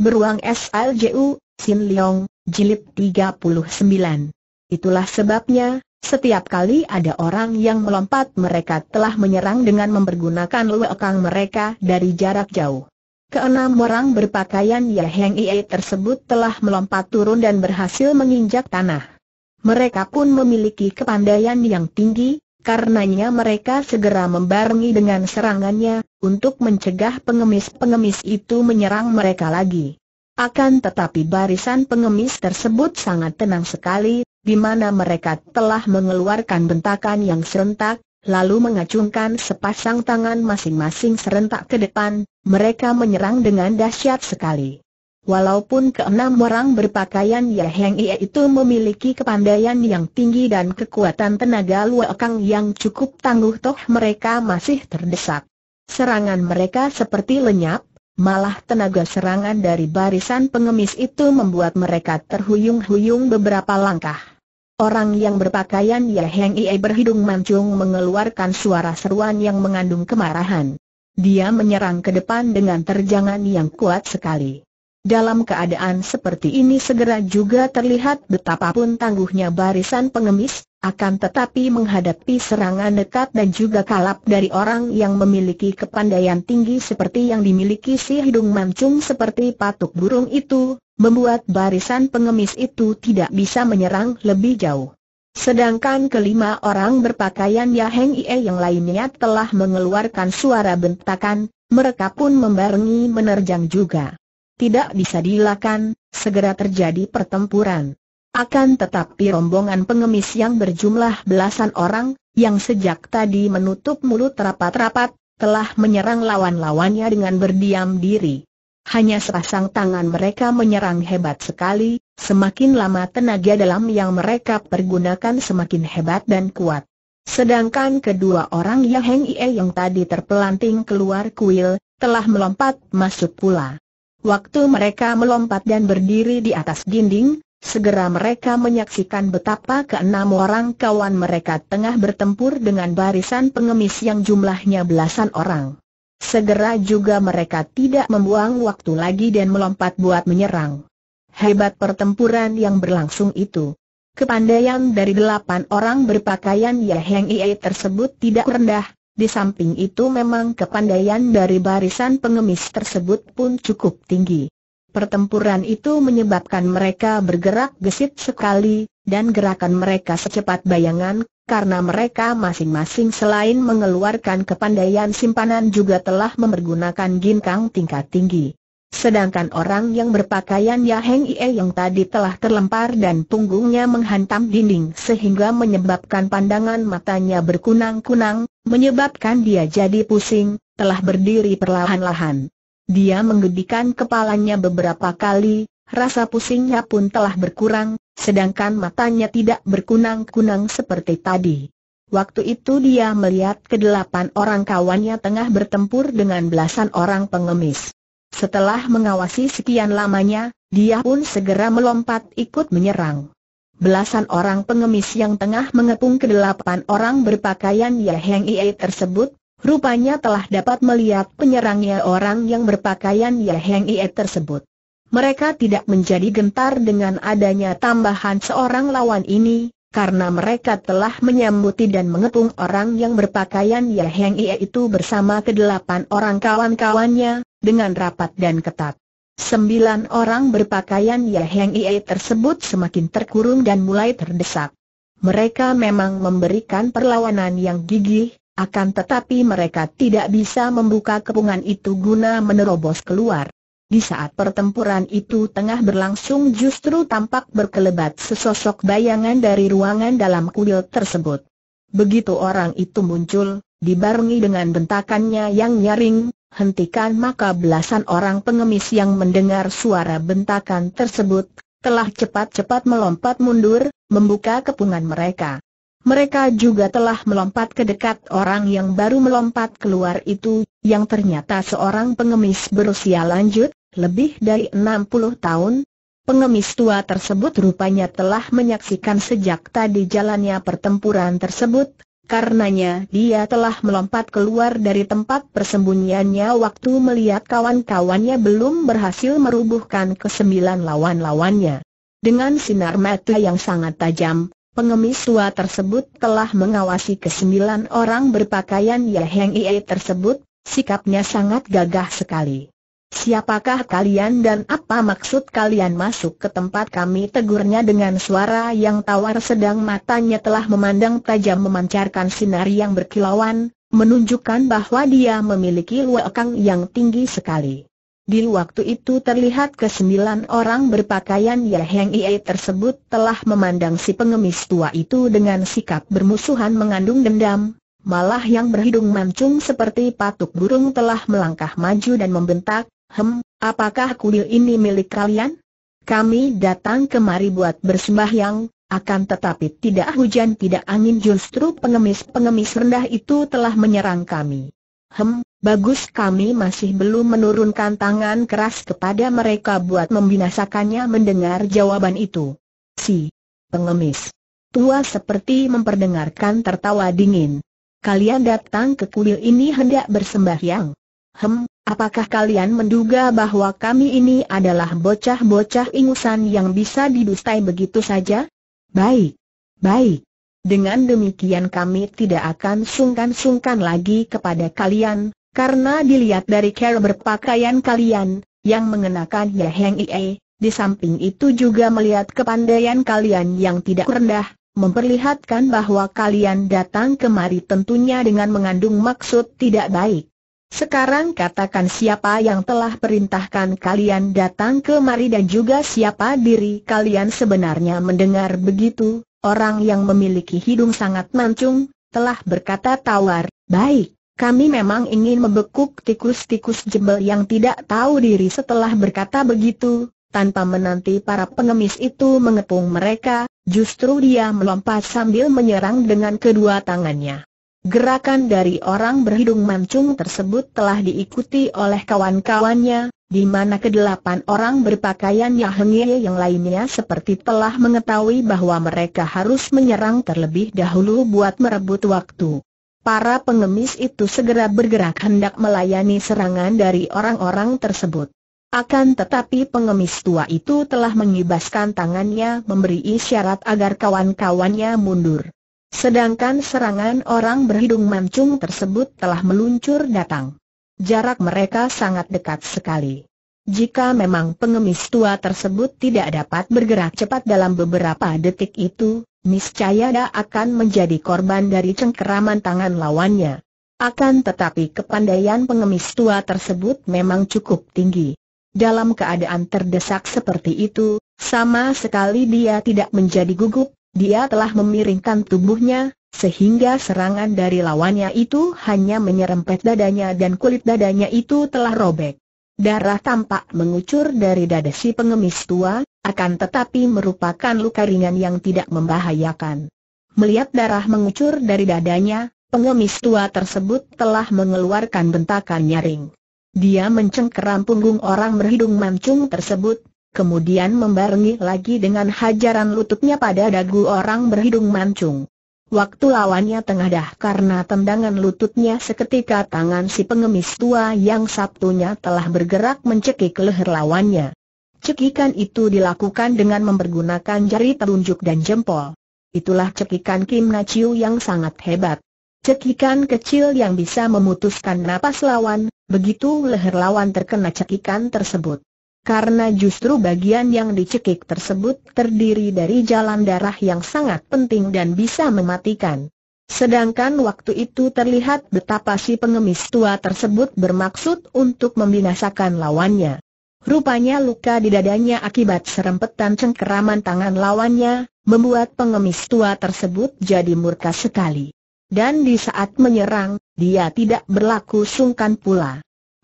Beruang SLJU, Sin Leong, Jilid 39. Itulah sebabnya, setiap kali ada orang yang melompat mereka telah menyerang dengan mempergunakan luekang mereka dari jarak jauh. Keenam orang berpakaian Ye Heng Ie tersebut telah melompat turun dan berhasil menginjak tanah. Mereka pun memiliki kepandaian yang tinggi, Karenanya mereka segera membarengi dengan serangannya, untuk mencegah pengemis-pengemis itu menyerang mereka lagi. Akan tetapi barisan pengemis tersebut sangat tenang sekali, di mana mereka telah mengeluarkan bentakan yang serentak, lalu mengacungkan sepasang tangan masing-masing serentak ke depan, mereka menyerang dengan dahsyat sekali. Walaupun keenam orang berpakaian Ye Heng Ie itu memiliki kepandaian yang tinggi dan kekuatan tenaga luakang yang cukup tangguh toh mereka masih terdesak. Serangan mereka seperti lenyap, malah tenaga serangan dari barisan pengemis itu membuat mereka terhuyung-huyung beberapa langkah. Orang yang berpakaian Ye Heng Ie berhidung mancung mengeluarkan suara seruan yang mengandung kemarahan. Dia menyerang ke depan dengan terjangan yang kuat sekali. Dalam keadaan seperti ini segera juga terlihat betapapun tangguhnya barisan pengemis, akan tetapi menghadapi serangan dekat dan juga kalap dari orang yang memiliki kepandaian tinggi seperti yang dimiliki si hidung mancung seperti patuk burung itu, membuat barisan pengemis itu tidak bisa menyerang lebih jauh. Sedangkan kelima orang berpakaian Yaheng Ie yang lainnya telah mengeluarkan suara bentakan, mereka pun membarengi menerjang juga tidak bisa dilakukan, segera terjadi pertempuran. Akan tetapi rombongan pengemis yang berjumlah belasan orang, yang sejak tadi menutup mulut rapat-rapat, telah menyerang lawan-lawannya dengan berdiam diri. Hanya serasang tangan mereka menyerang hebat sekali, semakin lama tenaga dalam yang mereka pergunakan semakin hebat dan kuat. Sedangkan kedua orang Yaheng Heng Ie yang tadi terpelanting keluar kuil, telah melompat masuk pula. Waktu mereka melompat dan berdiri di atas dinding, segera mereka menyaksikan betapa keenam orang kawan mereka tengah bertempur dengan barisan pengemis yang jumlahnya belasan orang. Segera juga mereka tidak membuang waktu lagi dan melompat buat menyerang. Hebat pertempuran yang berlangsung itu. Kepandaian dari delapan orang berpakaian Yeheng Iye tersebut tidak rendah, di samping itu memang kepandaian dari barisan pengemis tersebut pun cukup tinggi. Pertempuran itu menyebabkan mereka bergerak gesit sekali, dan gerakan mereka secepat bayangan, karena mereka masing-masing selain mengeluarkan kepandaian simpanan juga telah mempergunakan ginkang tingkat tinggi. Sedangkan orang yang berpakaian Yaheng Ie yang tadi telah terlempar dan punggungnya menghantam dinding sehingga menyebabkan pandangan matanya berkunang-kunang, menyebabkan dia jadi pusing, telah berdiri perlahan-lahan. Dia menggedikan kepalanya beberapa kali, rasa pusingnya pun telah berkurang, sedangkan matanya tidak berkunang-kunang seperti tadi. Waktu itu dia melihat kedelapan orang kawannya tengah bertempur dengan belasan orang pengemis. Setelah mengawasi sekian lamanya, dia pun segera melompat ikut menyerang. Belasan orang pengemis yang tengah mengepung kedelapan orang berpakaian Ye Heng Ie tersebut, rupanya telah dapat melihat penyerangnya orang yang berpakaian Ye Heng Ie tersebut. Mereka tidak menjadi gentar dengan adanya tambahan seorang lawan ini, karena mereka telah menyambuti dan mengepung orang yang berpakaian Ye Heng Ie itu bersama kedelapan orang kawan-kawannya, dengan rapat dan ketat. Sembilan orang berpakaian Ya Heng Ie tersebut semakin terkurung dan mulai terdesak. Mereka memang memberikan perlawanan yang gigih, akan tetapi mereka tidak bisa membuka kepungan itu guna menerobos keluar. Di saat pertempuran itu tengah berlangsung justru tampak berkelebat sesosok bayangan dari ruangan dalam kuil tersebut. Begitu orang itu muncul, dibarengi dengan bentakannya yang nyaring, hentikan maka belasan orang pengemis yang mendengar suara bentakan tersebut, telah cepat-cepat melompat mundur, membuka kepungan mereka. Mereka juga telah melompat ke dekat orang yang baru melompat keluar itu, yang ternyata seorang pengemis berusia lanjut, lebih dari 60 tahun. Pengemis tua tersebut rupanya telah menyaksikan sejak tadi jalannya pertempuran tersebut, Karenanya dia telah melompat keluar dari tempat persembunyiannya waktu melihat kawan-kawannya belum berhasil merubuhkan kesembilan lawan-lawannya. Dengan sinar mata yang sangat tajam, pengemis tua tersebut telah mengawasi kesembilan orang berpakaian Yaheng Ie tersebut, sikapnya sangat gagah sekali. Siapakah kalian dan apa maksud kalian masuk ke tempat kami? Tegurnya dengan suara yang tawar sedang matanya telah memandang tajam memancarkan sinar yang berkilauan, menunjukkan bahwa dia memiliki luakang yang tinggi sekali. Di waktu itu terlihat kesembilan orang berpakaian Ye Heng tersebut telah memandang si pengemis tua itu dengan sikap bermusuhan mengandung dendam, malah yang berhidung mancung seperti patuk burung telah melangkah maju dan membentak, Hem, apakah kuil ini milik kalian? Kami datang kemari buat bersembahyang, akan tetapi tidak hujan tidak angin justru pengemis-pengemis rendah itu telah menyerang kami. Hem, bagus kami masih belum menurunkan tangan keras kepada mereka buat membinasakannya mendengar jawaban itu. Si pengemis tua seperti memperdengarkan tertawa dingin. Kalian datang ke kuil ini hendak bersembahyang. Hem, Apakah kalian menduga bahwa kami ini adalah bocah-bocah ingusan yang bisa didustai begitu saja? Baik, baik. Dengan demikian kami tidak akan sungkan-sungkan lagi kepada kalian, karena dilihat dari cara berpakaian kalian, yang mengenakan ya Heng Ie, di samping itu juga melihat kepandaian kalian yang tidak rendah, memperlihatkan bahwa kalian datang kemari tentunya dengan mengandung maksud tidak baik. Sekarang katakan siapa yang telah perintahkan kalian datang kemari dan juga siapa diri kalian sebenarnya mendengar begitu, orang yang memiliki hidung sangat mancung, telah berkata tawar, baik, kami memang ingin membekuk tikus-tikus jebel yang tidak tahu diri setelah berkata begitu, tanpa menanti para pengemis itu mengepung mereka, justru dia melompat sambil menyerang dengan kedua tangannya. Gerakan dari orang berhidung mancung tersebut telah diikuti oleh kawan-kawannya, di mana kedelapan orang berpakaian Yahengye yang lainnya seperti telah mengetahui bahwa mereka harus menyerang terlebih dahulu buat merebut waktu. Para pengemis itu segera bergerak hendak melayani serangan dari orang-orang tersebut. Akan tetapi pengemis tua itu telah mengibaskan tangannya memberi isyarat agar kawan-kawannya mundur. Sedangkan serangan orang berhidung mancung tersebut telah meluncur datang. Jarak mereka sangat dekat sekali. Jika memang pengemis tua tersebut tidak dapat bergerak cepat dalam beberapa detik itu, niscaya dia akan menjadi korban dari cengkeraman tangan lawannya. Akan tetapi kepandaian pengemis tua tersebut memang cukup tinggi. Dalam keadaan terdesak seperti itu, sama sekali dia tidak menjadi gugup, dia telah memiringkan tubuhnya, sehingga serangan dari lawannya itu hanya menyerempet dadanya dan kulit dadanya itu telah robek. Darah tampak mengucur dari dada si pengemis tua, akan tetapi merupakan luka ringan yang tidak membahayakan. Melihat darah mengucur dari dadanya, pengemis tua tersebut telah mengeluarkan bentakan nyaring. Dia mencengkeram punggung orang berhidung mancung tersebut, kemudian membarengi lagi dengan hajaran lututnya pada dagu orang berhidung mancung. Waktu lawannya tengadah karena tendangan lututnya seketika tangan si pengemis tua yang sabtunya telah bergerak mencekik leher lawannya. Cekikan itu dilakukan dengan mempergunakan jari telunjuk dan jempol. Itulah cekikan Kim Na yang sangat hebat. Cekikan kecil yang bisa memutuskan napas lawan, begitu leher lawan terkena cekikan tersebut karena justru bagian yang dicekik tersebut terdiri dari jalan darah yang sangat penting dan bisa mematikan. Sedangkan waktu itu terlihat betapa si pengemis tua tersebut bermaksud untuk membinasakan lawannya. Rupanya luka di dadanya akibat serempetan cengkeraman tangan lawannya, membuat pengemis tua tersebut jadi murka sekali. Dan di saat menyerang, dia tidak berlaku sungkan pula.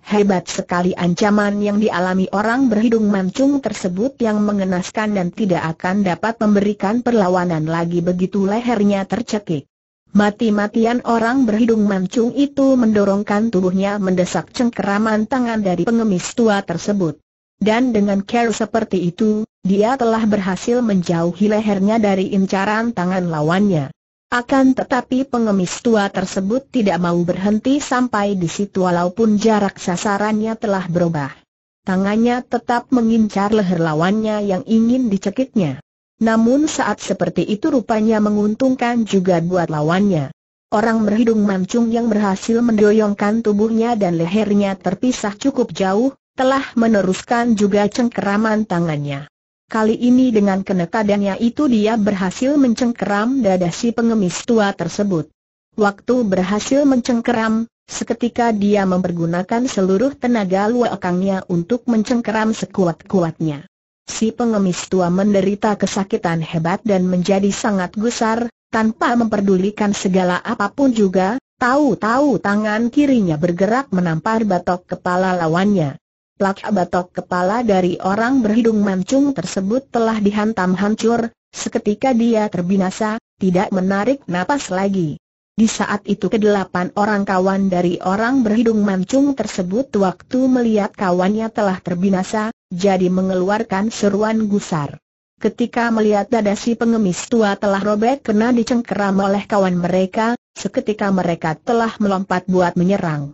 Hebat sekali ancaman yang dialami orang berhidung mancung tersebut yang mengenaskan dan tidak akan dapat memberikan perlawanan lagi begitu lehernya tercekik. Mati-matian orang berhidung mancung itu mendorongkan tubuhnya mendesak cengkeraman tangan dari pengemis tua tersebut. Dan dengan care seperti itu, dia telah berhasil menjauhi lehernya dari incaran tangan lawannya. Akan tetapi pengemis tua tersebut tidak mau berhenti sampai di situ walaupun jarak sasarannya telah berubah. Tangannya tetap mengincar leher lawannya yang ingin dicekiknya. Namun saat seperti itu rupanya menguntungkan juga buat lawannya. Orang berhidung mancung yang berhasil mendoyongkan tubuhnya dan lehernya terpisah cukup jauh, telah meneruskan juga cengkeraman tangannya. Kali ini dengan kenekadannya itu dia berhasil mencengkeram dada si pengemis tua tersebut. Waktu berhasil mencengkeram, seketika dia mempergunakan seluruh tenaga luakangnya untuk mencengkeram sekuat-kuatnya. Si pengemis tua menderita kesakitan hebat dan menjadi sangat gusar, tanpa memperdulikan segala apapun juga, tahu-tahu tangan kirinya bergerak menampar batok kepala lawannya plak batok kepala dari orang berhidung mancung tersebut telah dihantam hancur, seketika dia terbinasa, tidak menarik napas lagi. Di saat itu kedelapan orang kawan dari orang berhidung mancung tersebut waktu melihat kawannya telah terbinasa, jadi mengeluarkan seruan gusar. Ketika melihat dada si pengemis tua telah robek kena dicengkeram oleh kawan mereka, seketika mereka telah melompat buat menyerang.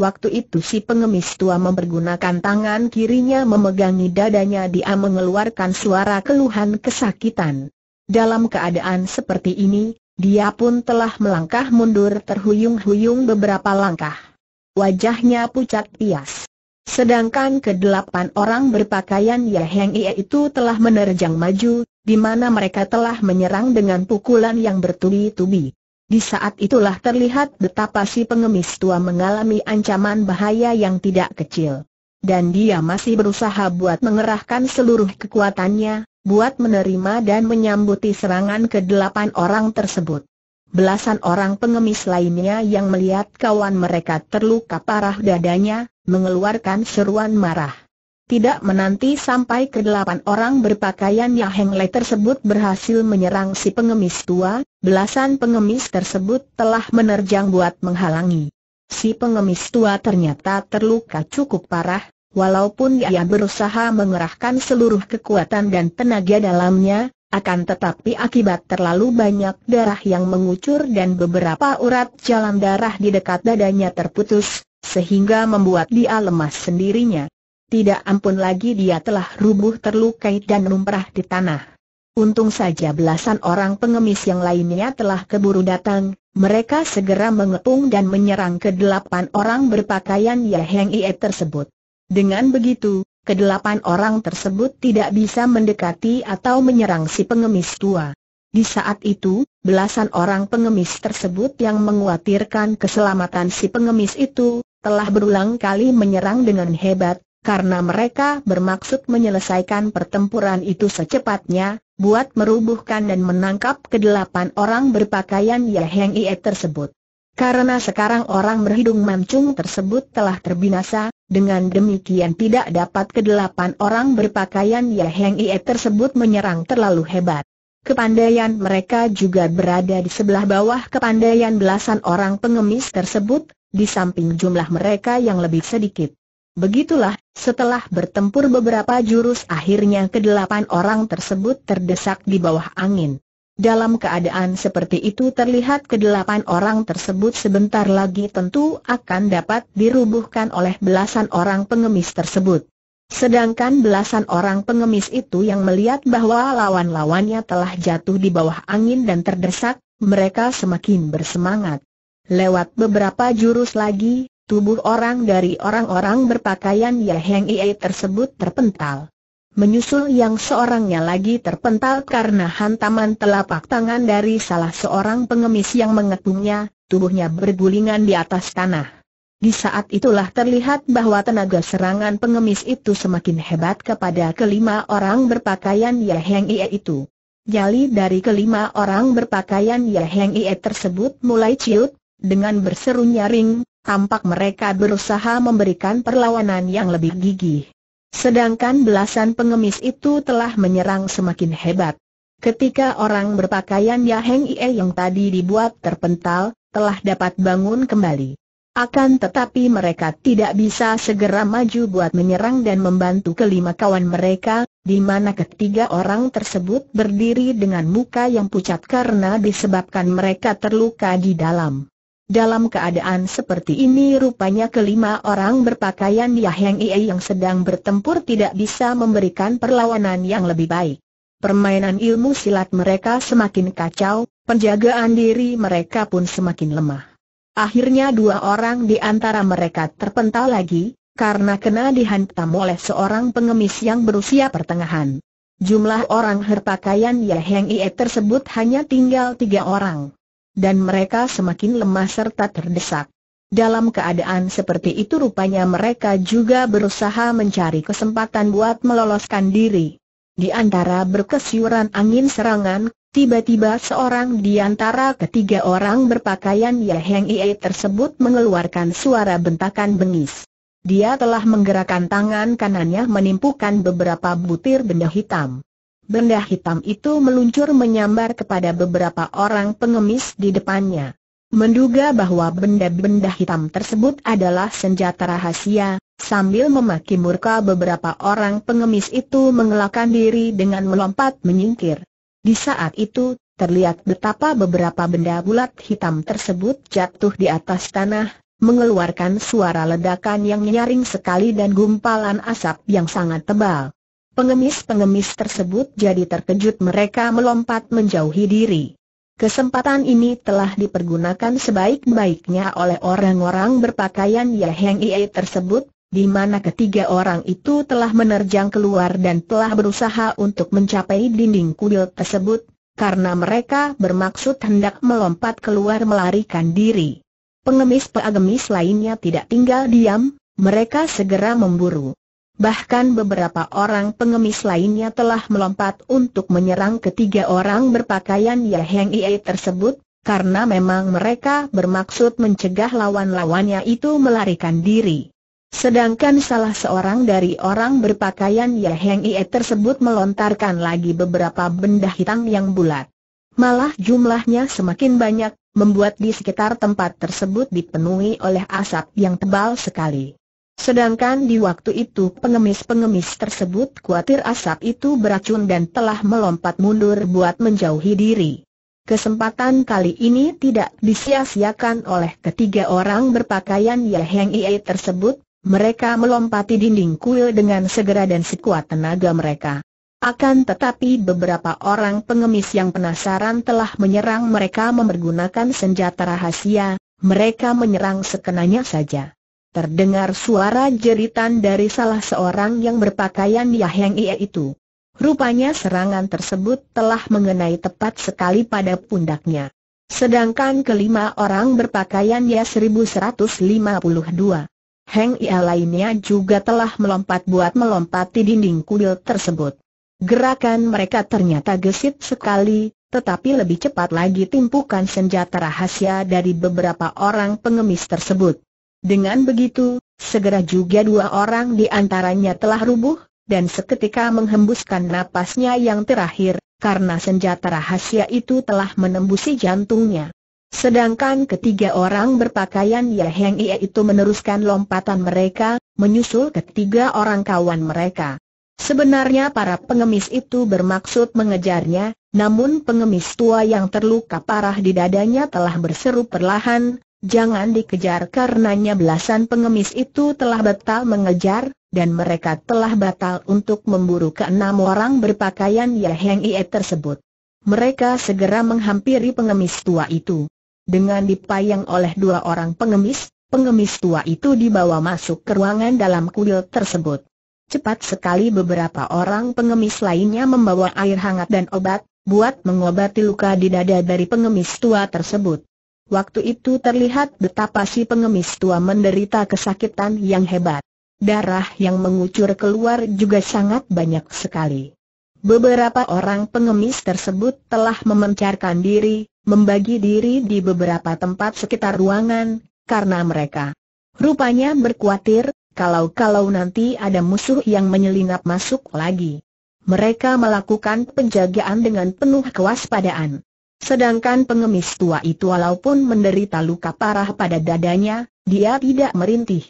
Waktu itu si pengemis tua mempergunakan tangan kirinya memegangi dadanya dia mengeluarkan suara keluhan kesakitan. Dalam keadaan seperti ini, dia pun telah melangkah mundur terhuyung-huyung beberapa langkah. Wajahnya pucat pias. Sedangkan kedelapan orang berpakaian Ya itu telah menerjang maju, di mana mereka telah menyerang dengan pukulan yang bertubi-tubi. Di saat itulah terlihat betapa si pengemis tua mengalami ancaman bahaya yang tidak kecil. Dan dia masih berusaha buat mengerahkan seluruh kekuatannya, buat menerima dan menyambuti serangan ke delapan orang tersebut. Belasan orang pengemis lainnya yang melihat kawan mereka terluka parah dadanya, mengeluarkan seruan marah. Tidak menanti sampai ke delapan orang berpakaian Yahengli tersebut berhasil menyerang si pengemis tua, belasan pengemis tersebut telah menerjang buat menghalangi. Si pengemis tua ternyata terluka cukup parah, walaupun ia berusaha mengerahkan seluruh kekuatan dan tenaga dalamnya, akan tetapi akibat terlalu banyak darah yang mengucur dan beberapa urat jalan darah di dekat dadanya terputus, sehingga membuat dia lemas sendirinya. Tidak ampun lagi dia telah rubuh terlukai dan lumrah di tanah. Untung saja belasan orang pengemis yang lainnya telah keburu datang, mereka segera mengepung dan menyerang kedelapan orang berpakaian Yaheng Ie tersebut. Dengan begitu, kedelapan orang tersebut tidak bisa mendekati atau menyerang si pengemis tua. Di saat itu, belasan orang pengemis tersebut yang menguatirkan keselamatan si pengemis itu, telah berulang kali menyerang dengan hebat, karena mereka bermaksud menyelesaikan pertempuran itu secepatnya, buat merubuhkan dan menangkap kedelapan orang berpakaian Ye Heng Ie tersebut. Karena sekarang orang berhidung mancung tersebut telah terbinasa, dengan demikian tidak dapat kedelapan orang berpakaian Ye Heng Ie tersebut menyerang terlalu hebat. Kepandaian mereka juga berada di sebelah bawah kepandaian belasan orang pengemis tersebut, di samping jumlah mereka yang lebih sedikit. Begitulah, setelah bertempur beberapa jurus akhirnya kedelapan orang tersebut terdesak di bawah angin. Dalam keadaan seperti itu terlihat kedelapan orang tersebut sebentar lagi tentu akan dapat dirubuhkan oleh belasan orang pengemis tersebut. Sedangkan belasan orang pengemis itu yang melihat bahwa lawan-lawannya telah jatuh di bawah angin dan terdesak, mereka semakin bersemangat. Lewat beberapa jurus lagi, Tubuh orang dari orang-orang berpakaian Yaheng Ie tersebut terpental. Menyusul yang seorangnya lagi terpental karena hantaman telapak tangan dari salah seorang pengemis yang mengepungnya, tubuhnya bergulingan di atas tanah. Di saat itulah terlihat bahwa tenaga serangan pengemis itu semakin hebat kepada kelima orang berpakaian Yaheng Ie itu. Jali dari kelima orang berpakaian Yaheng Ie tersebut mulai ciut, dengan berseru nyaring, tampak mereka berusaha memberikan perlawanan yang lebih gigih. Sedangkan belasan pengemis itu telah menyerang semakin hebat. Ketika orang berpakaian Yaheng Ie yang tadi dibuat terpental, telah dapat bangun kembali. Akan tetapi mereka tidak bisa segera maju buat menyerang dan membantu kelima kawan mereka, di mana ketiga orang tersebut berdiri dengan muka yang pucat karena disebabkan mereka terluka di dalam. Dalam keadaan seperti ini rupanya kelima orang berpakaian Yaheng Ie yang sedang bertempur tidak bisa memberikan perlawanan yang lebih baik. Permainan ilmu silat mereka semakin kacau, penjagaan diri mereka pun semakin lemah. Akhirnya dua orang di antara mereka terpental lagi, karena kena dihantam oleh seorang pengemis yang berusia pertengahan. Jumlah orang berpakaian Yaheng Ie tersebut hanya tinggal tiga orang dan mereka semakin lemah serta terdesak. Dalam keadaan seperti itu rupanya mereka juga berusaha mencari kesempatan buat meloloskan diri. Di antara berkesiuran angin serangan, tiba-tiba seorang di antara ketiga orang berpakaian Ye Ie tersebut mengeluarkan suara bentakan bengis. Dia telah menggerakkan tangan kanannya menimpukan beberapa butir benda hitam benda hitam itu meluncur menyambar kepada beberapa orang pengemis di depannya. Menduga bahwa benda-benda hitam tersebut adalah senjata rahasia, sambil memaki murka beberapa orang pengemis itu mengelakkan diri dengan melompat menyingkir. Di saat itu, terlihat betapa beberapa benda bulat hitam tersebut jatuh di atas tanah, mengeluarkan suara ledakan yang nyaring sekali dan gumpalan asap yang sangat tebal. Pengemis-pengemis tersebut jadi terkejut mereka melompat menjauhi diri. Kesempatan ini telah dipergunakan sebaik-baiknya oleh orang-orang berpakaian Yeheng Ie tersebut, di mana ketiga orang itu telah menerjang keluar dan telah berusaha untuk mencapai dinding kuil tersebut, karena mereka bermaksud hendak melompat keluar melarikan diri. pengemis pengemis lainnya tidak tinggal diam, mereka segera memburu. Bahkan beberapa orang pengemis lainnya telah melompat untuk menyerang ketiga orang berpakaian Yaheng Ie tersebut, karena memang mereka bermaksud mencegah lawan-lawannya itu melarikan diri. Sedangkan salah seorang dari orang berpakaian Yaheng Ie tersebut melontarkan lagi beberapa benda hitam yang bulat. Malah jumlahnya semakin banyak, membuat di sekitar tempat tersebut dipenuhi oleh asap yang tebal sekali. Sedangkan di waktu itu pengemis-pengemis tersebut khawatir asap itu beracun dan telah melompat mundur buat menjauhi diri. Kesempatan kali ini tidak disia-siakan oleh ketiga orang berpakaian Ye ia Ie tersebut, mereka melompati dinding kuil dengan segera dan sekuat tenaga mereka. Akan tetapi beberapa orang pengemis yang penasaran telah menyerang mereka memergunakan senjata rahasia, mereka menyerang sekenanya saja terdengar suara jeritan dari salah seorang yang berpakaian Yaheng Ie itu. Rupanya serangan tersebut telah mengenai tepat sekali pada pundaknya. Sedangkan kelima orang berpakaian Ya 1152. Heng Ia lainnya juga telah melompat buat melompati dinding kuil tersebut. Gerakan mereka ternyata gesit sekali, tetapi lebih cepat lagi timpukan senjata rahasia dari beberapa orang pengemis tersebut. Dengan begitu, segera juga dua orang di antaranya telah rubuh, dan seketika menghembuskan napasnya yang terakhir, karena senjata rahasia itu telah menembusi jantungnya. Sedangkan ketiga orang berpakaian Yaheng Ie itu meneruskan lompatan mereka, menyusul ketiga orang kawan mereka. Sebenarnya para pengemis itu bermaksud mengejarnya, namun pengemis tua yang terluka parah di dadanya telah berseru perlahan, Jangan dikejar karenanya belasan pengemis itu telah batal mengejar, dan mereka telah batal untuk memburu keenam orang berpakaian Yaheng Ie tersebut. Mereka segera menghampiri pengemis tua itu. Dengan dipayang oleh dua orang pengemis, pengemis tua itu dibawa masuk ke ruangan dalam kuil tersebut. Cepat sekali beberapa orang pengemis lainnya membawa air hangat dan obat, buat mengobati luka di dada dari pengemis tua tersebut. Waktu itu terlihat betapa si pengemis tua menderita kesakitan yang hebat. Darah yang mengucur keluar juga sangat banyak sekali. Beberapa orang pengemis tersebut telah memencarkan diri, membagi diri di beberapa tempat sekitar ruangan, karena mereka rupanya berkhawatir, kalau-kalau nanti ada musuh yang menyelinap masuk lagi. Mereka melakukan penjagaan dengan penuh kewaspadaan. Sedangkan pengemis tua itu walaupun menderita luka parah pada dadanya, dia tidak merintih.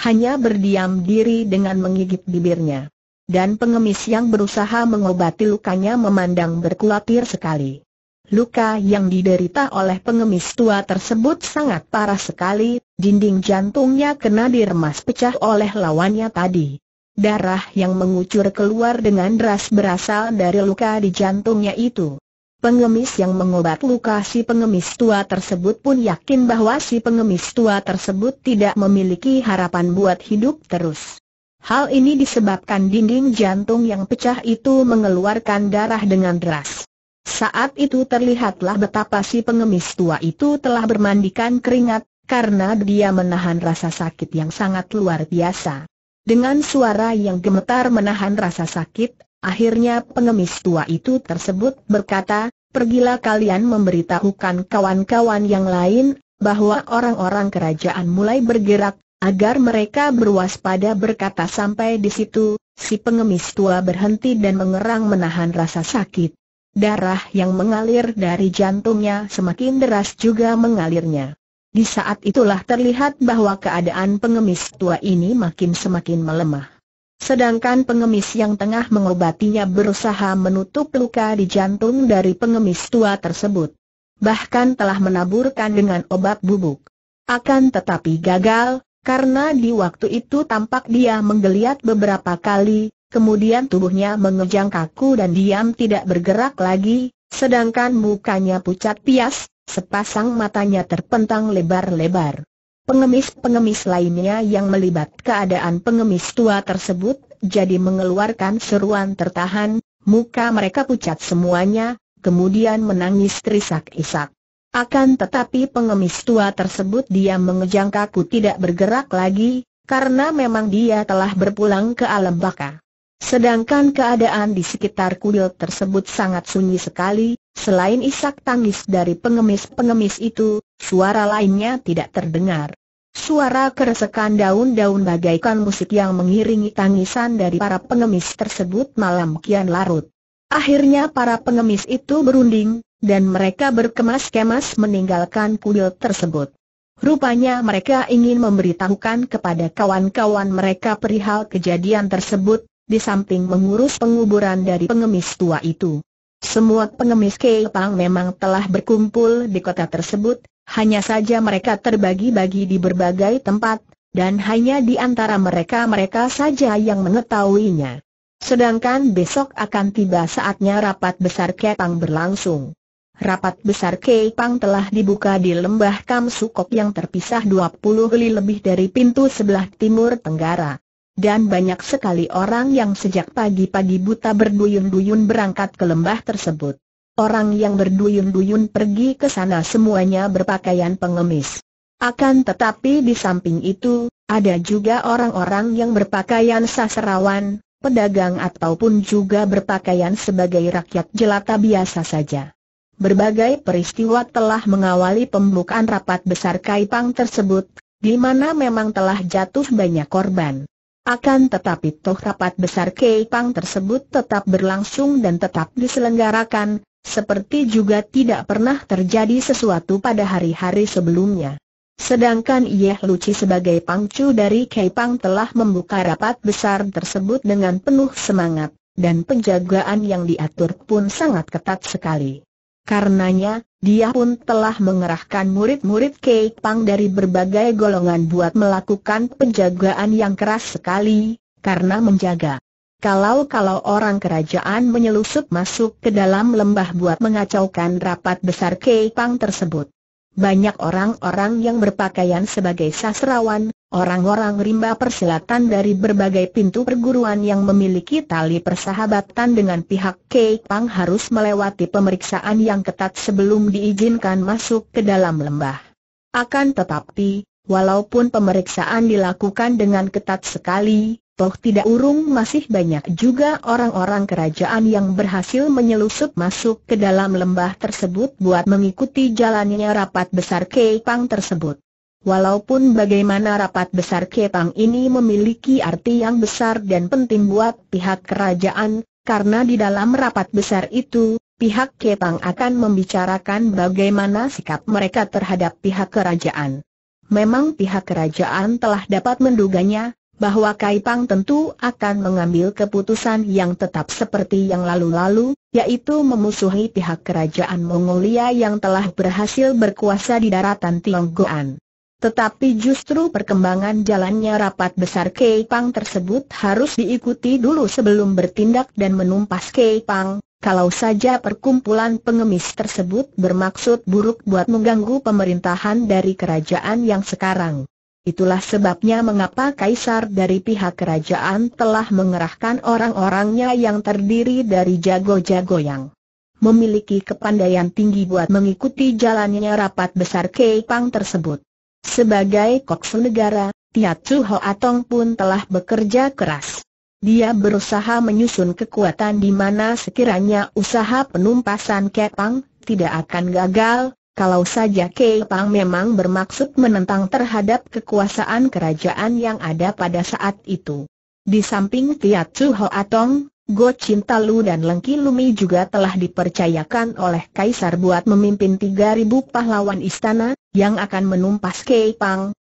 Hanya berdiam diri dengan menggigit bibirnya. Dan pengemis yang berusaha mengobati lukanya memandang berkulatir sekali. Luka yang diderita oleh pengemis tua tersebut sangat parah sekali, dinding jantungnya kena diremas pecah oleh lawannya tadi. Darah yang mengucur keluar dengan deras berasal dari luka di jantungnya itu. Pengemis yang mengobat luka si pengemis tua tersebut pun yakin bahwa si pengemis tua tersebut tidak memiliki harapan buat hidup terus. Hal ini disebabkan dinding jantung yang pecah itu mengeluarkan darah dengan deras. Saat itu terlihatlah betapa si pengemis tua itu telah bermandikan keringat, karena dia menahan rasa sakit yang sangat luar biasa. Dengan suara yang gemetar menahan rasa sakit, Akhirnya pengemis tua itu tersebut berkata, Pergilah kalian memberitahukan kawan-kawan yang lain, bahwa orang-orang kerajaan mulai bergerak, agar mereka berwaspada berkata sampai di situ, si pengemis tua berhenti dan mengerang menahan rasa sakit. Darah yang mengalir dari jantungnya semakin deras juga mengalirnya. Di saat itulah terlihat bahwa keadaan pengemis tua ini makin semakin melemah. Sedangkan pengemis yang tengah mengobatinya berusaha menutup luka di jantung dari pengemis tua tersebut. Bahkan telah menaburkan dengan obat bubuk. Akan tetapi gagal, karena di waktu itu tampak dia menggeliat beberapa kali, kemudian tubuhnya mengejang kaku dan diam tidak bergerak lagi, sedangkan mukanya pucat pias, sepasang matanya terpentang lebar-lebar. Pengemis-pengemis lainnya yang melibat keadaan pengemis tua tersebut, jadi mengeluarkan seruan tertahan, muka mereka pucat semuanya, kemudian menangis terisak-isak. Akan tetapi pengemis tua tersebut dia mengejang kaku tidak bergerak lagi, karena memang dia telah berpulang ke alam baka. Sedangkan keadaan di sekitar kuil tersebut sangat sunyi sekali, selain isak tangis dari pengemis-pengemis itu, suara lainnya tidak terdengar. Suara keresekan daun-daun bagaikan musik yang mengiringi tangisan dari para pengemis tersebut malam kian larut. Akhirnya para pengemis itu berunding, dan mereka berkemas-kemas meninggalkan kuil tersebut. Rupanya mereka ingin memberitahukan kepada kawan-kawan mereka perihal kejadian tersebut, di samping mengurus penguburan dari pengemis tua itu. Semua pengemis Kepang memang telah berkumpul di kota tersebut, hanya saja mereka terbagi-bagi di berbagai tempat, dan hanya di antara mereka-mereka saja yang mengetahuinya. Sedangkan besok akan tiba saatnya rapat besar Kepang berlangsung. Rapat besar Kepang telah dibuka di lembah Kam Sukok yang terpisah 20 li lebih dari pintu sebelah timur tenggara. Dan banyak sekali orang yang sejak pagi-pagi buta berduyun-duyun berangkat ke lembah tersebut. Orang yang berduyun-duyun pergi ke sana semuanya berpakaian pengemis. Akan tetapi di samping itu, ada juga orang-orang yang berpakaian saserawan, pedagang ataupun juga berpakaian sebagai rakyat jelata biasa saja. Berbagai peristiwa telah mengawali pembukaan rapat besar Kaipang tersebut, di mana memang telah jatuh banyak korban. Akan tetapi toh rapat besar Kaipang tersebut tetap berlangsung dan tetap diselenggarakan, seperti juga tidak pernah terjadi sesuatu pada hari-hari sebelumnya. Sedangkan Yeh Luci sebagai pangcu dari Keipang telah membuka rapat besar tersebut dengan penuh semangat, dan penjagaan yang diatur pun sangat ketat sekali. Karenanya, dia pun telah mengerahkan murid-murid Keipang dari berbagai golongan buat melakukan penjagaan yang keras sekali, karena menjaga kalau-kalau orang kerajaan menyelusup masuk ke dalam lembah buat mengacaukan rapat besar Keipang tersebut. Banyak orang-orang yang berpakaian sebagai sastrawan, orang-orang rimba persilatan dari berbagai pintu perguruan yang memiliki tali persahabatan dengan pihak Keipang harus melewati pemeriksaan yang ketat sebelum diizinkan masuk ke dalam lembah. Akan tetapi, walaupun pemeriksaan dilakukan dengan ketat sekali, Toh tidak urung masih banyak juga orang-orang kerajaan yang berhasil menyelusup masuk ke dalam lembah tersebut buat mengikuti jalannya rapat besar Kepang tersebut. Walaupun bagaimana rapat besar Kepang ini memiliki arti yang besar dan penting buat pihak kerajaan, karena di dalam rapat besar itu, pihak Kepang akan membicarakan bagaimana sikap mereka terhadap pihak kerajaan. Memang pihak kerajaan telah dapat menduganya, bahwa Kaipang tentu akan mengambil keputusan yang tetap seperti yang lalu-lalu, yaitu memusuhi pihak kerajaan Mongolia yang telah berhasil berkuasa di daratan Tionggoan. Tetapi justru perkembangan jalannya rapat besar Kaipang tersebut harus diikuti dulu sebelum bertindak dan menumpas Kaipang, kalau saja perkumpulan pengemis tersebut bermaksud buruk buat mengganggu pemerintahan dari kerajaan yang sekarang. Itulah sebabnya mengapa kaisar dari pihak kerajaan telah mengerahkan orang-orangnya yang terdiri dari jago-jago yang memiliki kepandaian tinggi buat mengikuti jalannya rapat besar Keipang tersebut. Sebagai koks negara, Tiat Chu Atong pun telah bekerja keras. Dia berusaha menyusun kekuatan di mana sekiranya usaha penumpasan Kepang tidak akan gagal, kalau saja Kei memang bermaksud menentang terhadap kekuasaan kerajaan yang ada pada saat itu. Di samping Tiat Ho Atong, Go Cinta Lu dan Lengki Lumi juga telah dipercayakan oleh Kaisar buat memimpin 3.000 pahlawan istana, yang akan menumpas Kei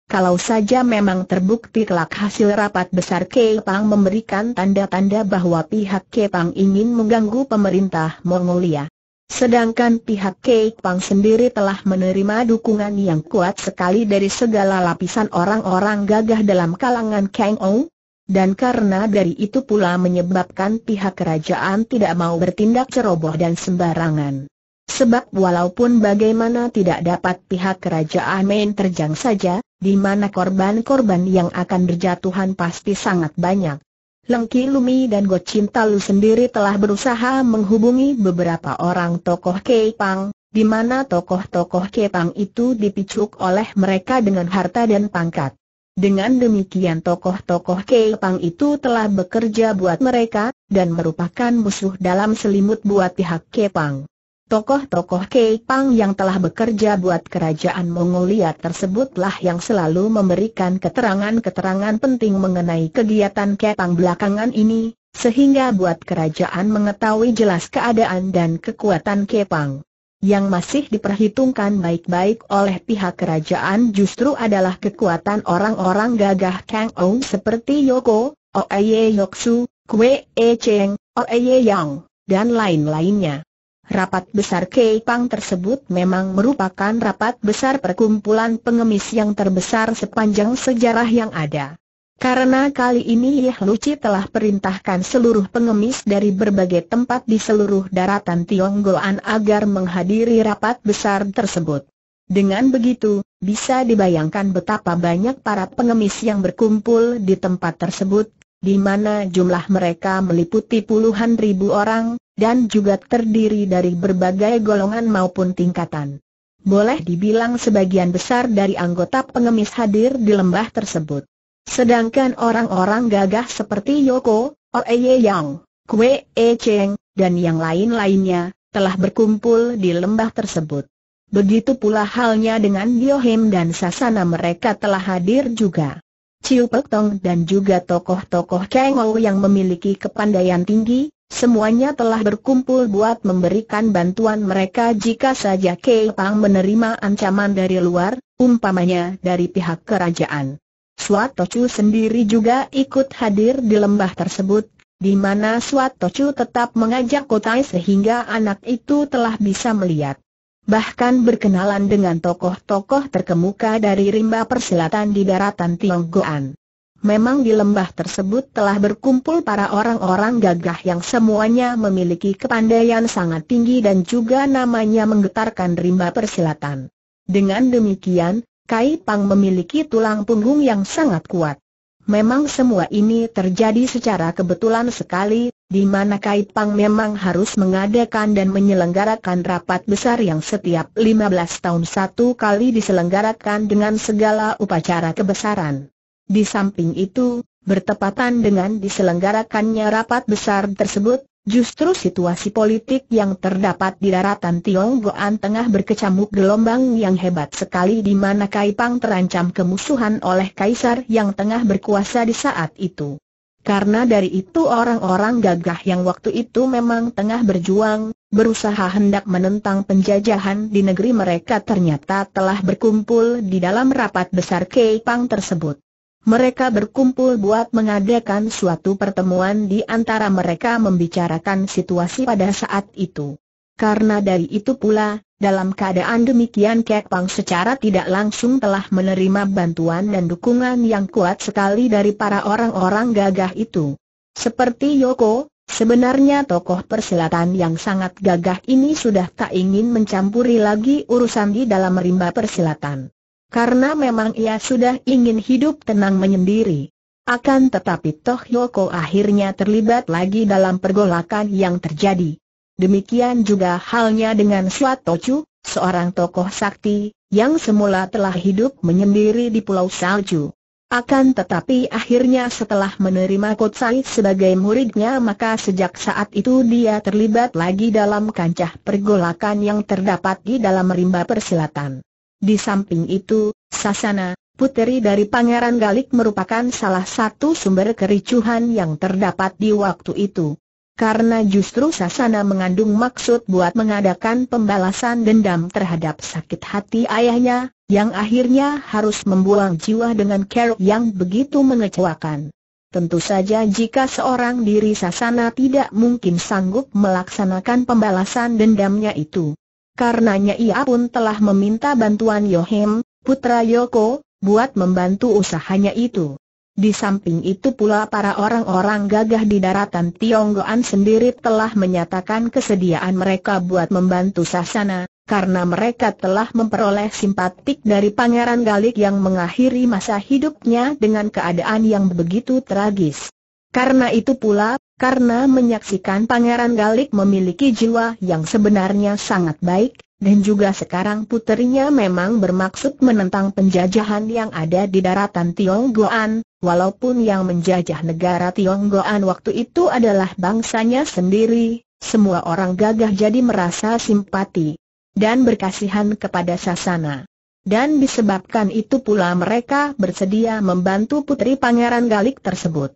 kalau saja memang terbukti kelak hasil rapat besar Kepang memberikan tanda-tanda bahwa pihak Kepang ingin mengganggu pemerintah Mongolia. Sedangkan pihak Kek Pang sendiri telah menerima dukungan yang kuat sekali dari segala lapisan orang-orang gagah dalam kalangan Kang Ong. dan karena dari itu pula menyebabkan pihak kerajaan tidak mau bertindak ceroboh dan sembarangan. Sebab walaupun bagaimana tidak dapat pihak kerajaan main terjang saja, di mana korban-korban yang akan berjatuhan pasti sangat banyak. Lengki Lumi dan Go Cinta Lu sendiri telah berusaha menghubungi beberapa orang tokoh Kepang, di mana tokoh-tokoh Kepang itu dipicuk oleh mereka dengan harta dan pangkat. Dengan demikian tokoh-tokoh Kepang itu telah bekerja buat mereka, dan merupakan musuh dalam selimut buat pihak Kepang. Tokoh-tokoh kepang yang telah bekerja buat kerajaan Mongolia tersebutlah yang selalu memberikan keterangan-keterangan penting mengenai kegiatan Kepang belakangan ini, sehingga buat kerajaan mengetahui jelas keadaan dan kekuatan Kepang. Yang masih diperhitungkan baik-baik oleh pihak kerajaan justru adalah kekuatan orang-orang gagah Kang Ong seperti Yoko, Oeye Yoksu, Kwee Cheng, Oeye Yang, dan lain-lainnya. Rapat besar Keipang tersebut memang merupakan rapat besar perkumpulan pengemis yang terbesar sepanjang sejarah yang ada. Karena kali ini Yeh Luci telah perintahkan seluruh pengemis dari berbagai tempat di seluruh daratan Tionggoan agar menghadiri rapat besar tersebut. Dengan begitu, bisa dibayangkan betapa banyak para pengemis yang berkumpul di tempat tersebut di mana jumlah mereka meliputi puluhan ribu orang, dan juga terdiri dari berbagai golongan maupun tingkatan. Boleh dibilang sebagian besar dari anggota pengemis hadir di lembah tersebut. Sedangkan orang-orang gagah seperti Yoko, Oeye Yang, Kwe E Cheng, dan yang lain-lainnya, telah berkumpul di lembah tersebut. Begitu pula halnya dengan Yohim dan Sasana mereka telah hadir juga. Chiu Pek Tong dan juga tokoh-tokoh Kengou yang memiliki kepandaian tinggi, semuanya telah berkumpul buat memberikan bantuan mereka jika saja Kei Pang menerima ancaman dari luar, umpamanya dari pihak kerajaan. Swatocu sendiri juga ikut hadir di lembah tersebut, di mana Swatocu tetap mengajak Kotai sehingga anak itu telah bisa melihat bahkan berkenalan dengan tokoh-tokoh terkemuka dari rimba persilatan di daratan Tionggoan. Memang di lembah tersebut telah berkumpul para orang-orang gagah yang semuanya memiliki kepandaian sangat tinggi dan juga namanya menggetarkan rimba persilatan. Dengan demikian, Kai Pang memiliki tulang punggung yang sangat kuat. Memang semua ini terjadi secara kebetulan sekali, di mana Kaipang memang harus mengadakan dan menyelenggarakan rapat besar yang setiap 15 tahun satu kali diselenggarakan dengan segala upacara kebesaran. Di samping itu, bertepatan dengan diselenggarakannya rapat besar tersebut, justru situasi politik yang terdapat di daratan Tionggoan tengah berkecamuk gelombang yang hebat sekali di mana Kaipang terancam kemusuhan oleh kaisar yang tengah berkuasa di saat itu. Karena dari itu orang-orang gagah yang waktu itu memang tengah berjuang, berusaha hendak menentang penjajahan di negeri mereka ternyata telah berkumpul di dalam rapat besar Keipang tersebut. Mereka berkumpul buat mengadakan suatu pertemuan di antara mereka membicarakan situasi pada saat itu. Karena dari itu pula, dalam keadaan demikian Kek Pang secara tidak langsung telah menerima bantuan dan dukungan yang kuat sekali dari para orang-orang gagah itu. Seperti Yoko, sebenarnya tokoh persilatan yang sangat gagah ini sudah tak ingin mencampuri lagi urusan di dalam rimba persilatan. Karena memang ia sudah ingin hidup tenang menyendiri. Akan tetapi Toh Yoko akhirnya terlibat lagi dalam pergolakan yang terjadi. Demikian juga halnya dengan Swatocu, seorang tokoh sakti, yang semula telah hidup menyendiri di Pulau Salju. Akan tetapi akhirnya setelah menerima Kotsai sebagai muridnya maka sejak saat itu dia terlibat lagi dalam kancah pergolakan yang terdapat di dalam rimba persilatan. Di samping itu, Sasana, puteri dari Pangeran Galik merupakan salah satu sumber kericuhan yang terdapat di waktu itu karena justru Sasana mengandung maksud buat mengadakan pembalasan dendam terhadap sakit hati ayahnya, yang akhirnya harus membuang jiwa dengan kerok yang begitu mengecewakan. Tentu saja jika seorang diri Sasana tidak mungkin sanggup melaksanakan pembalasan dendamnya itu. Karenanya ia pun telah meminta bantuan Yohem, putra Yoko, buat membantu usahanya itu. Di samping itu pula para orang-orang gagah di daratan Tionggoan sendiri telah menyatakan kesediaan mereka buat membantu Sasana, karena mereka telah memperoleh simpatik dari Pangeran Galik yang mengakhiri masa hidupnya dengan keadaan yang begitu tragis. Karena itu pula, karena menyaksikan Pangeran Galik memiliki jiwa yang sebenarnya sangat baik, dan juga sekarang puterinya memang bermaksud menentang penjajahan yang ada di daratan Tionggoan, walaupun yang menjajah negara Tionggoan waktu itu adalah bangsanya sendiri, semua orang gagah jadi merasa simpati dan berkasihan kepada Sasana. Dan disebabkan itu pula mereka bersedia membantu putri pangeran Galik tersebut.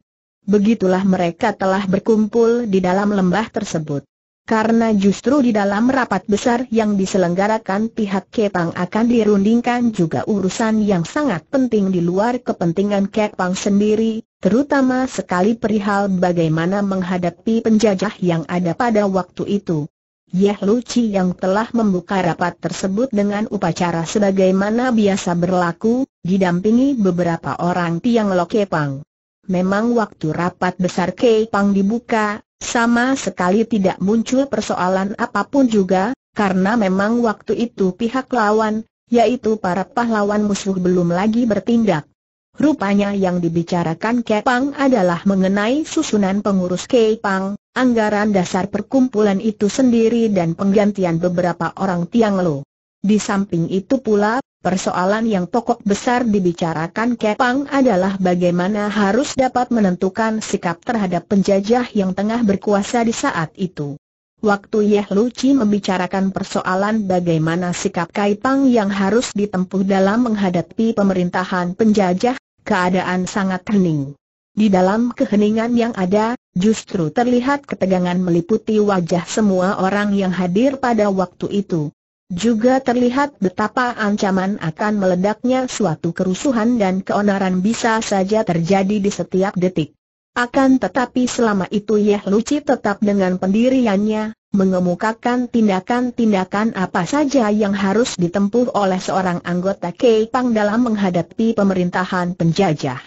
Begitulah mereka telah berkumpul di dalam lembah tersebut. Karena justru di dalam rapat besar yang diselenggarakan pihak Kepang akan dirundingkan juga urusan yang sangat penting di luar kepentingan Kepang sendiri, terutama sekali perihal bagaimana menghadapi penjajah yang ada pada waktu itu. Yeh Luci yang telah membuka rapat tersebut dengan upacara sebagaimana biasa berlaku, didampingi beberapa orang tiang Lokepang. Memang waktu rapat besar Kepang dibuka, sama sekali tidak muncul persoalan apapun juga, karena memang waktu itu pihak lawan, yaitu para pahlawan musuh belum lagi bertindak. Rupanya yang dibicarakan Kepang adalah mengenai susunan pengurus Kepang, anggaran dasar perkumpulan itu sendiri dan penggantian beberapa orang Tianglo. Di samping itu pula, Persoalan yang pokok besar dibicarakan Kepang adalah bagaimana harus dapat menentukan sikap terhadap penjajah yang tengah berkuasa di saat itu. Waktu Yeh Luci membicarakan persoalan bagaimana sikap Kepang yang harus ditempuh dalam menghadapi pemerintahan penjajah, keadaan sangat hening. Di dalam keheningan yang ada, justru terlihat ketegangan meliputi wajah semua orang yang hadir pada waktu itu. Juga terlihat betapa ancaman akan meledaknya suatu kerusuhan dan keonaran bisa saja terjadi di setiap detik. Akan tetapi selama itu Yeh Luci tetap dengan pendiriannya, mengemukakan tindakan-tindakan apa saja yang harus ditempuh oleh seorang anggota Pang dalam menghadapi pemerintahan penjajah.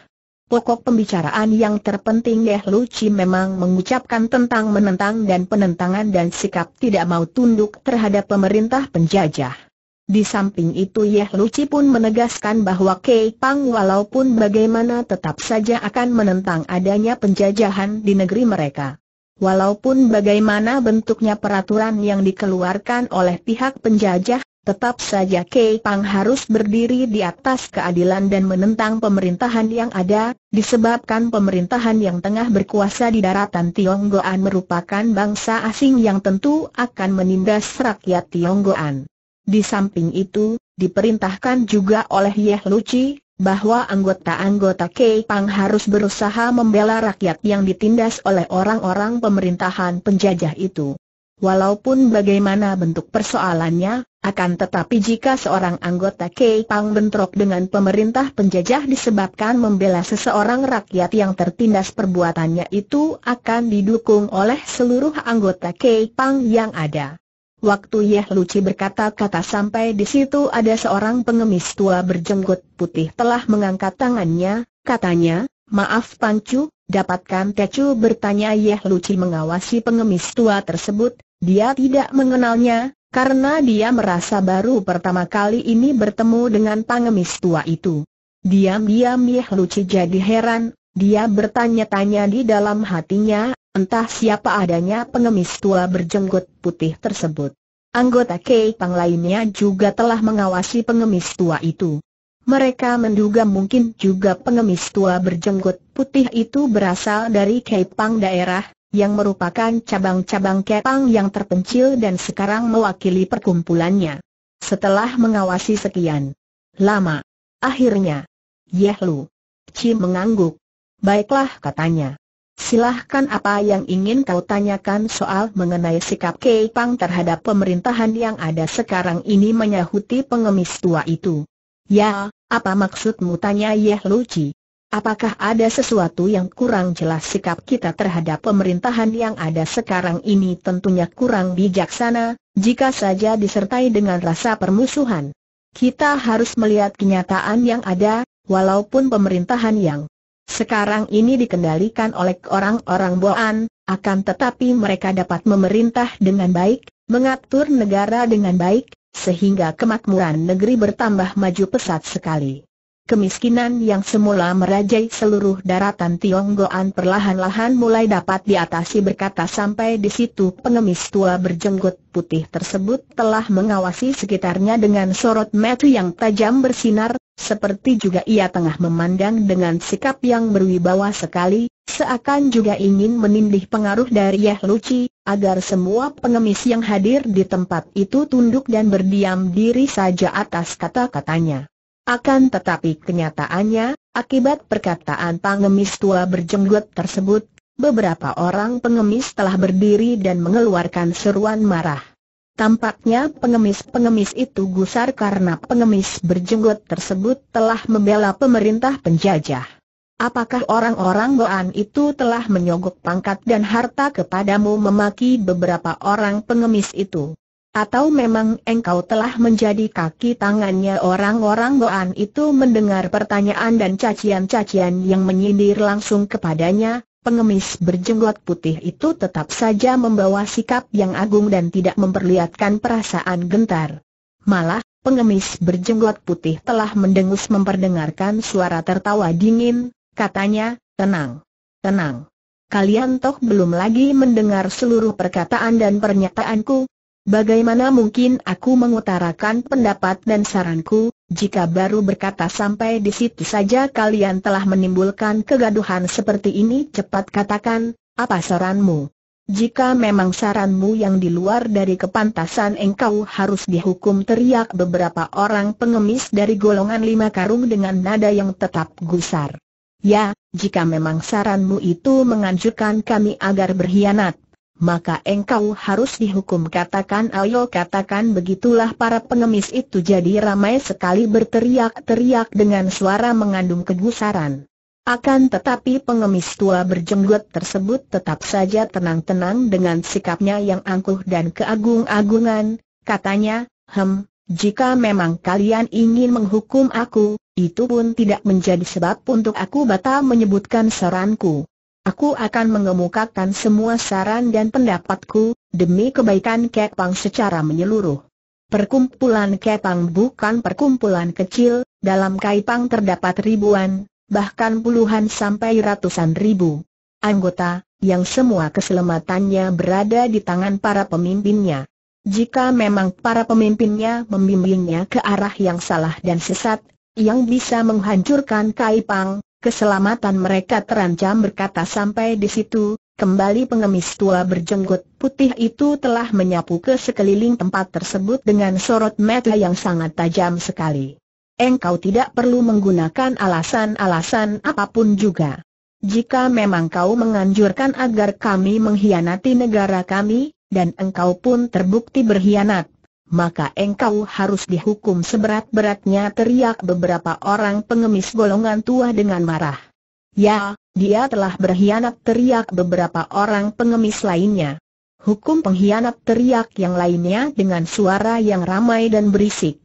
Pokok pembicaraan yang terpenting Yeh Luci memang mengucapkan tentang menentang dan penentangan dan sikap tidak mau tunduk terhadap pemerintah penjajah. Di samping itu Yeh Luci pun menegaskan bahwa Kei Pang walaupun bagaimana tetap saja akan menentang adanya penjajahan di negeri mereka. Walaupun bagaimana bentuknya peraturan yang dikeluarkan oleh pihak penjajah, Tetap saja Kei Pang harus berdiri di atas keadilan dan menentang pemerintahan yang ada, disebabkan pemerintahan yang tengah berkuasa di daratan Tionggoan merupakan bangsa asing yang tentu akan menindas rakyat Tionggoan. Di samping itu, diperintahkan juga oleh Yeh Luci, bahwa anggota-anggota Kei Pang harus berusaha membela rakyat yang ditindas oleh orang-orang pemerintahan penjajah itu. Walaupun bagaimana bentuk persoalannya, akan tetapi jika seorang anggota Kepang bentrok dengan pemerintah penjajah disebabkan membela seseorang rakyat yang tertindas perbuatannya itu akan didukung oleh seluruh anggota Kepang yang ada. Waktu Yeh Luci berkata-kata sampai di situ ada seorang pengemis tua berjenggot putih telah mengangkat tangannya, katanya, maaf Pancu, dapatkan Tecu bertanya Yeh Luci mengawasi pengemis tua tersebut, dia tidak mengenalnya, karena dia merasa baru pertama kali ini bertemu dengan pangemis tua itu. Diam-diam Yeh Luci jadi heran, dia bertanya-tanya di dalam hatinya, entah siapa adanya pengemis tua berjenggot putih tersebut. Anggota Pang lainnya juga telah mengawasi pengemis tua itu. Mereka menduga mungkin juga pengemis tua berjenggot putih itu berasal dari Pang daerah yang merupakan cabang-cabang Kepang yang terpencil dan sekarang mewakili perkumpulannya. Setelah mengawasi sekian lama, akhirnya, Yehlu, Chi mengangguk. Baiklah katanya. Silahkan apa yang ingin kau tanyakan soal mengenai sikap Keipang terhadap pemerintahan yang ada sekarang ini menyahuti pengemis tua itu. Ya, apa maksudmu tanya Yeh Chi? Apakah ada sesuatu yang kurang jelas sikap kita terhadap pemerintahan yang ada sekarang ini tentunya kurang bijaksana, jika saja disertai dengan rasa permusuhan. Kita harus melihat kenyataan yang ada, walaupun pemerintahan yang sekarang ini dikendalikan oleh orang-orang Boan, akan tetapi mereka dapat memerintah dengan baik, mengatur negara dengan baik, sehingga kemakmuran negeri bertambah maju pesat sekali. Kemiskinan yang semula merajai seluruh daratan Tionggoan perlahan-lahan mulai dapat diatasi berkata sampai di situ pengemis tua berjenggot putih tersebut telah mengawasi sekitarnya dengan sorot mata yang tajam bersinar, seperti juga ia tengah memandang dengan sikap yang berwibawa sekali, seakan juga ingin menindih pengaruh dari Yeh Luci, agar semua pengemis yang hadir di tempat itu tunduk dan berdiam diri saja atas kata-katanya. Akan tetapi kenyataannya, akibat perkataan pengemis tua berjenggot tersebut, beberapa orang pengemis telah berdiri dan mengeluarkan seruan marah. Tampaknya pengemis-pengemis itu gusar karena pengemis berjenggot tersebut telah membela pemerintah penjajah. Apakah orang-orang Goan itu telah menyogok pangkat dan harta kepadamu memaki beberapa orang pengemis itu? Atau memang engkau telah menjadi kaki tangannya orang-orang Goan itu mendengar pertanyaan dan cacian-cacian yang menyindir langsung kepadanya, pengemis berjenggot putih itu tetap saja membawa sikap yang agung dan tidak memperlihatkan perasaan gentar. Malah, pengemis berjenggot putih telah mendengus memperdengarkan suara tertawa dingin, katanya, tenang, tenang. Kalian toh belum lagi mendengar seluruh perkataan dan pernyataanku, Bagaimana mungkin aku mengutarakan pendapat dan saranku, jika baru berkata sampai di situ saja kalian telah menimbulkan kegaduhan seperti ini cepat katakan, apa saranmu? Jika memang saranmu yang di luar dari kepantasan engkau harus dihukum teriak beberapa orang pengemis dari golongan lima karung dengan nada yang tetap gusar. Ya, jika memang saranmu itu menganjurkan kami agar berkhianat, maka engkau harus dihukum katakan ayo katakan begitulah para pengemis itu jadi ramai sekali berteriak-teriak dengan suara mengandung kegusaran. Akan tetapi pengemis tua berjenggot tersebut tetap saja tenang-tenang dengan sikapnya yang angkuh dan keagung-agungan, katanya, hem, jika memang kalian ingin menghukum aku, itu pun tidak menjadi sebab untuk aku batal menyebutkan saranku. Aku akan mengemukakan semua saran dan pendapatku, demi kebaikan Kepang secara menyeluruh. Perkumpulan Kepang bukan perkumpulan kecil, dalam Kaipang terdapat ribuan, bahkan puluhan sampai ratusan ribu anggota, yang semua keselamatannya berada di tangan para pemimpinnya. Jika memang para pemimpinnya membimbingnya ke arah yang salah dan sesat, yang bisa menghancurkan Kaipang, Keselamatan mereka terancam berkata sampai di situ, kembali pengemis tua berjenggot putih itu telah menyapu ke sekeliling tempat tersebut dengan sorot mata yang sangat tajam sekali. Engkau tidak perlu menggunakan alasan-alasan apapun juga. Jika memang kau menganjurkan agar kami mengkhianati negara kami, dan engkau pun terbukti berkhianat, maka engkau harus dihukum seberat-beratnya teriak beberapa orang pengemis golongan tua dengan marah. Ya, dia telah berkhianat teriak beberapa orang pengemis lainnya. Hukum pengkhianat teriak yang lainnya dengan suara yang ramai dan berisik.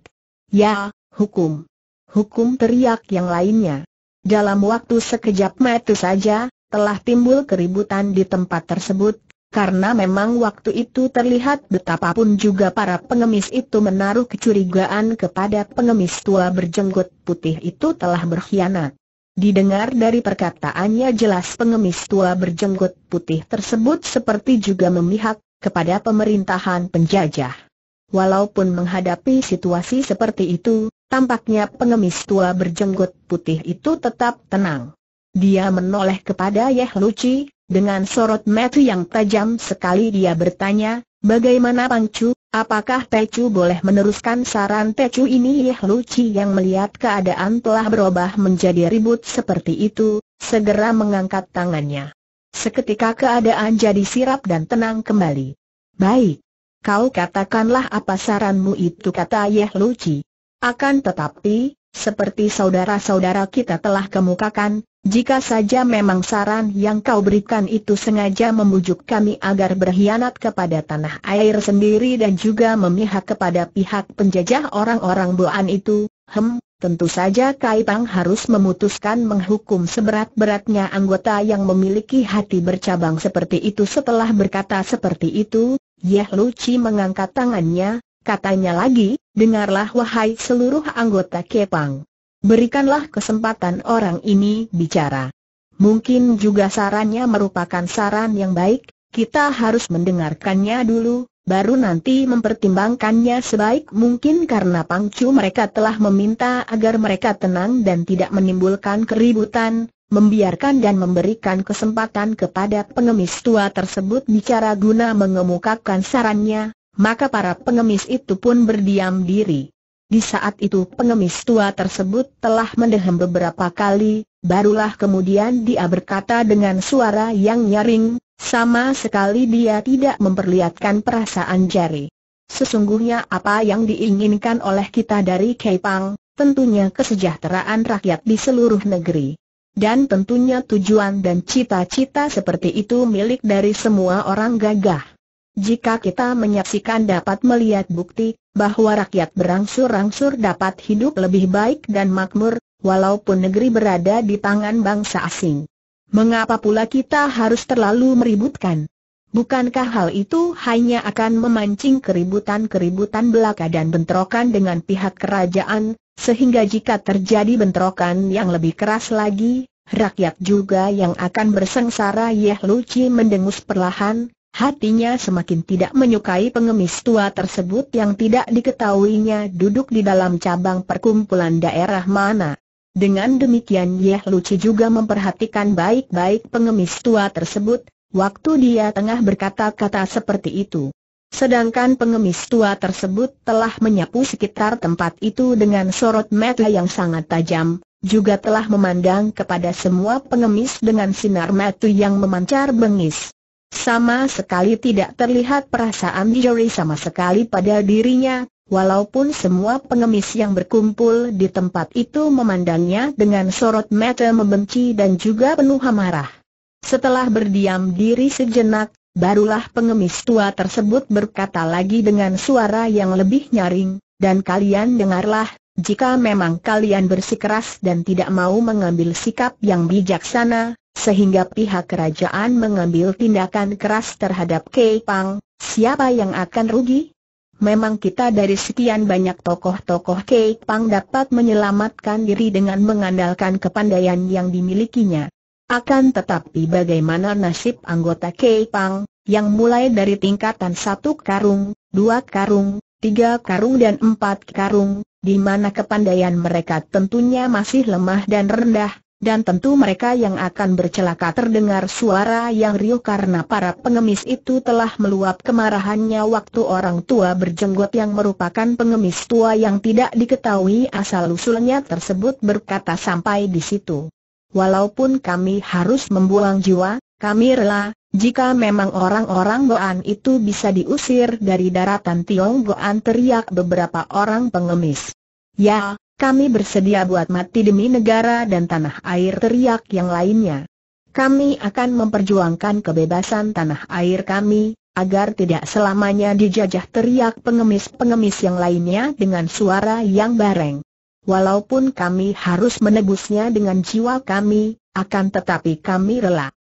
Ya, hukum. Hukum teriak yang lainnya. Dalam waktu sekejap mata saja, telah timbul keributan di tempat tersebut, karena memang waktu itu terlihat betapapun juga para pengemis itu menaruh kecurigaan kepada pengemis tua berjenggot putih itu telah berkhianat. Didengar dari perkataannya jelas pengemis tua berjenggot putih tersebut seperti juga memihak kepada pemerintahan penjajah. Walaupun menghadapi situasi seperti itu, tampaknya pengemis tua berjenggot putih itu tetap tenang. Dia menoleh kepada Yeh Luci, dengan sorot mata yang tajam sekali dia bertanya, bagaimana Pangcu? apakah Tecu boleh meneruskan saran Tecu ini Yeh Luci yang melihat keadaan telah berubah menjadi ribut seperti itu, segera mengangkat tangannya. Seketika keadaan jadi sirap dan tenang kembali. Baik. Kau katakanlah apa saranmu itu kata Yeh Luci. Akan tetapi, seperti saudara-saudara kita telah kemukakan, jika saja memang saran yang kau berikan itu sengaja membujuk kami agar berkhianat kepada tanah air sendiri dan juga memihak kepada pihak penjajah orang-orang buan itu, hem, tentu saja Kaipang harus memutuskan menghukum seberat-beratnya anggota yang memiliki hati bercabang seperti itu setelah berkata seperti itu, Yeh Luci mengangkat tangannya, Katanya lagi, dengarlah wahai seluruh anggota Kepang. Berikanlah kesempatan orang ini bicara. Mungkin juga sarannya merupakan saran yang baik, kita harus mendengarkannya dulu, baru nanti mempertimbangkannya sebaik mungkin karena pangcu mereka telah meminta agar mereka tenang dan tidak menimbulkan keributan, membiarkan dan memberikan kesempatan kepada pengemis tua tersebut bicara guna mengemukakan sarannya, maka para pengemis itu pun berdiam diri. Di saat itu pengemis tua tersebut telah mendehem beberapa kali, barulah kemudian dia berkata dengan suara yang nyaring, sama sekali dia tidak memperlihatkan perasaan jari. Sesungguhnya apa yang diinginkan oleh kita dari Kepang, tentunya kesejahteraan rakyat di seluruh negeri. Dan tentunya tujuan dan cita-cita seperti itu milik dari semua orang gagah. Jika kita menyaksikan dapat melihat bukti bahwa rakyat berangsur-angsur dapat hidup lebih baik dan makmur, walaupun negeri berada di tangan bangsa asing. Mengapa pula kita harus terlalu meributkan? Bukankah hal itu hanya akan memancing keributan-keributan belaka dan bentrokan dengan pihak kerajaan, sehingga jika terjadi bentrokan yang lebih keras lagi, rakyat juga yang akan bersengsara Yeh Luci mendengus perlahan, Hatinya semakin tidak menyukai pengemis tua tersebut yang tidak diketahuinya duduk di dalam cabang perkumpulan daerah mana. Dengan demikian Yeh Luci juga memperhatikan baik-baik pengemis tua tersebut, waktu dia tengah berkata-kata seperti itu. Sedangkan pengemis tua tersebut telah menyapu sekitar tempat itu dengan sorot mata yang sangat tajam, juga telah memandang kepada semua pengemis dengan sinar mata yang memancar bengis. Sama sekali tidak terlihat perasaan Jory sama sekali pada dirinya, walaupun semua pengemis yang berkumpul di tempat itu memandangnya dengan sorot mata membenci dan juga penuh amarah. Setelah berdiam diri sejenak, barulah pengemis tua tersebut berkata lagi dengan suara yang lebih nyaring, dan kalian dengarlah, jika memang kalian bersikeras dan tidak mau mengambil sikap yang bijaksana, sehingga pihak kerajaan mengambil tindakan keras terhadap Kei Pang, siapa yang akan rugi? Memang kita dari sekian banyak tokoh-tokoh Kei Pang dapat menyelamatkan diri dengan mengandalkan kepandaian yang dimilikinya. Akan tetapi bagaimana nasib anggota Kei Pang, yang mulai dari tingkatan satu karung, dua karung, tiga karung dan empat karung, di mana kepandaian mereka tentunya masih lemah dan rendah, dan tentu mereka yang akan bercelaka terdengar suara yang riuh karena para pengemis itu telah meluap kemarahannya waktu orang tua berjenggot yang merupakan pengemis tua yang tidak diketahui asal-usulnya tersebut berkata sampai di situ. Walaupun kami harus membuang jiwa, kami rela, jika memang orang-orang Goan itu bisa diusir dari daratan Tiong Goan teriak beberapa orang pengemis. Ya, kami bersedia buat mati demi negara dan tanah air teriak yang lainnya. Kami akan memperjuangkan kebebasan tanah air kami, agar tidak selamanya dijajah teriak pengemis-pengemis yang lainnya dengan suara yang bareng. Walaupun kami harus menebusnya dengan jiwa kami, akan tetapi kami rela.